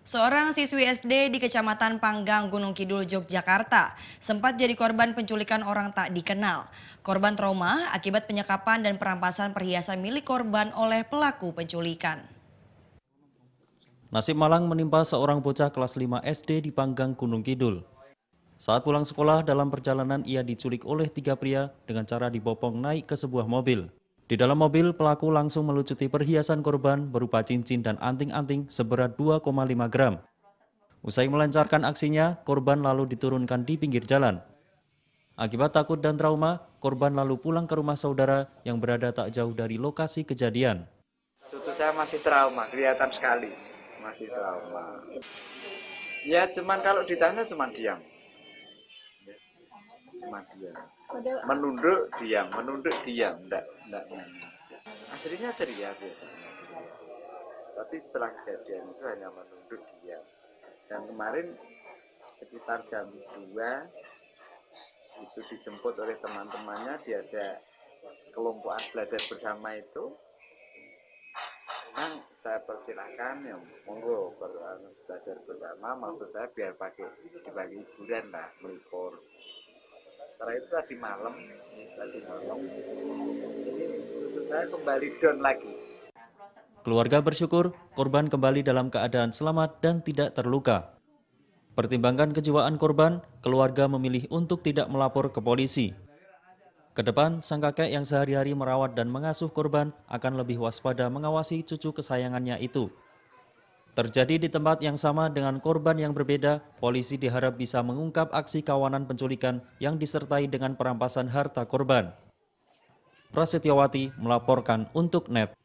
Seorang siswi SD di Kecamatan Panggang, Gunung Kidul, Yogyakarta sempat jadi korban penculikan orang tak dikenal. Korban trauma akibat penyekapan dan perampasan perhiasan milik korban oleh pelaku penculikan. Nasib malang menimpa seorang bocah kelas 5 SD di Panggang, Gunung Kidul. Saat pulang sekolah dalam perjalanan ia diculik oleh tiga pria dengan cara dibopong naik ke sebuah mobil. Di dalam mobil, pelaku langsung melucuti perhiasan korban berupa cincin dan anting-anting seberat 2,5 gram. Usai melancarkan aksinya, korban lalu diturunkan di pinggir jalan. Akibat takut dan trauma, korban lalu pulang ke rumah saudara yang berada tak jauh dari lokasi kejadian. Cucu saya masih trauma, kelihatan sekali. Masih trauma. Ya cuman kalau ditanya cuman diam kematian iya. menunduk diam menunduk diam enggak enggak nyanyi aslinya ceria biasanya tapi setelah kejadian itu hanya menunduk diam dan kemarin sekitar jam 2 itu dijemput oleh teman-temannya diajak kelompokan belajar bersama itu memang saya persilahkan yang monggo anu, belajar bersama maksud saya biar pakai dibagi hiburan lah melipor sementara itu tadi malam tadi malam jadi saya kembali down lagi Keluarga bersyukur korban kembali dalam keadaan selamat dan tidak terluka. Pertimbangkan kejiwaan korban, keluarga memilih untuk tidak melapor ke polisi. Kedepan, sang kakek yang sehari-hari merawat dan mengasuh korban akan lebih waspada mengawasi cucu kesayangannya itu. Terjadi di tempat yang sama dengan korban yang berbeda, polisi diharap bisa mengungkap aksi kawanan penculikan yang disertai dengan perampasan harta korban. Prasetyawati melaporkan untuk NET.